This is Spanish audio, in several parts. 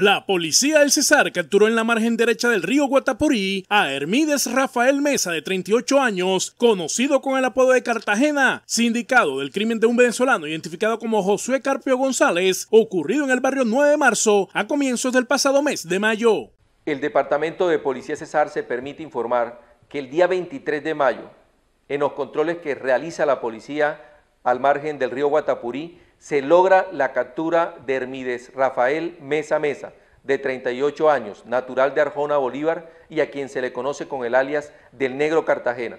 La policía del Cesar capturó en la margen derecha del río Guatapurí a Hermides Rafael Mesa, de 38 años, conocido con el apodo de Cartagena, sindicado del crimen de un venezolano identificado como Josué Carpio González, ocurrido en el barrio 9 de marzo a comienzos del pasado mes de mayo. El Departamento de Policía Cesar se permite informar que el día 23 de mayo, en los controles que realiza la policía al margen del río Guatapurí, se logra la captura de Hermides Rafael Mesa Mesa, de 38 años, natural de Arjona Bolívar y a quien se le conoce con el alias del Negro Cartagena.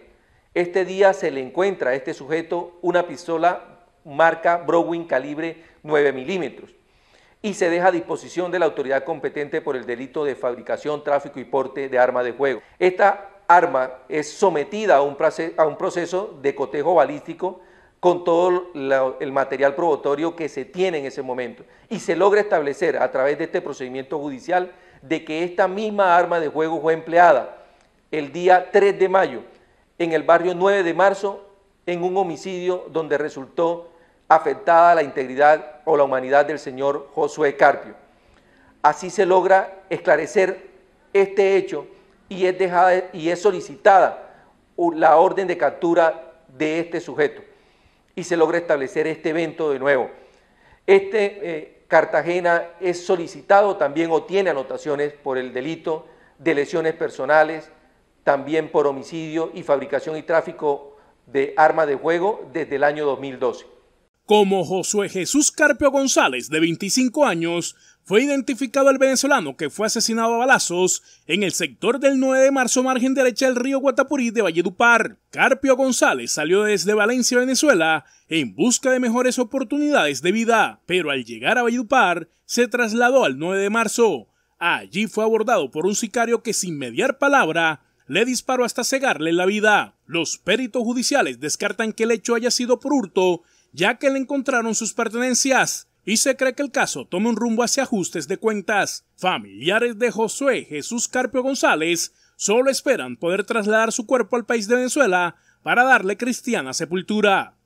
Este día se le encuentra a este sujeto una pistola marca Browning calibre 9 milímetros y se deja a disposición de la autoridad competente por el delito de fabricación, tráfico y porte de arma de juego. Esta arma es sometida a un, proceso de cotejo balístico con todo el material probatorio que se tiene en ese momento. Y se logra establecer a través de este procedimiento judicial de que esta misma arma de juego fue empleada el día 3 de mayo en el barrio 9 de marzo en un homicidio donde resultó afectada la integridad o la humanidad del señor Josué Carpio. Así se logra esclarecer este hecho y es, dejada, y es solicitada la orden de captura de este sujeto y se logra establecer este evento de nuevo. Este eh, Cartagena es solicitado también o tiene anotaciones por el delito de lesiones personales, también por homicidio y fabricación y tráfico de armas de juego desde el año 2012. Como Josué Jesús Carpio González, de 25 años, fue identificado el venezolano que fue asesinado a balazos en el sector del 9 de marzo, margen derecha del río Guatapurí de Valledupar. Carpio González salió desde Valencia, Venezuela, en busca de mejores oportunidades de vida, pero al llegar a Valledupar se trasladó al 9 de marzo. Allí fue abordado por un sicario que sin mediar palabra le disparó hasta cegarle la vida. Los peritos judiciales descartan que el hecho haya sido por hurto ya que le encontraron sus pertenencias y se cree que el caso toma un rumbo hacia ajustes de cuentas. Familiares de Josué Jesús Carpio González solo esperan poder trasladar su cuerpo al país de Venezuela para darle cristiana sepultura.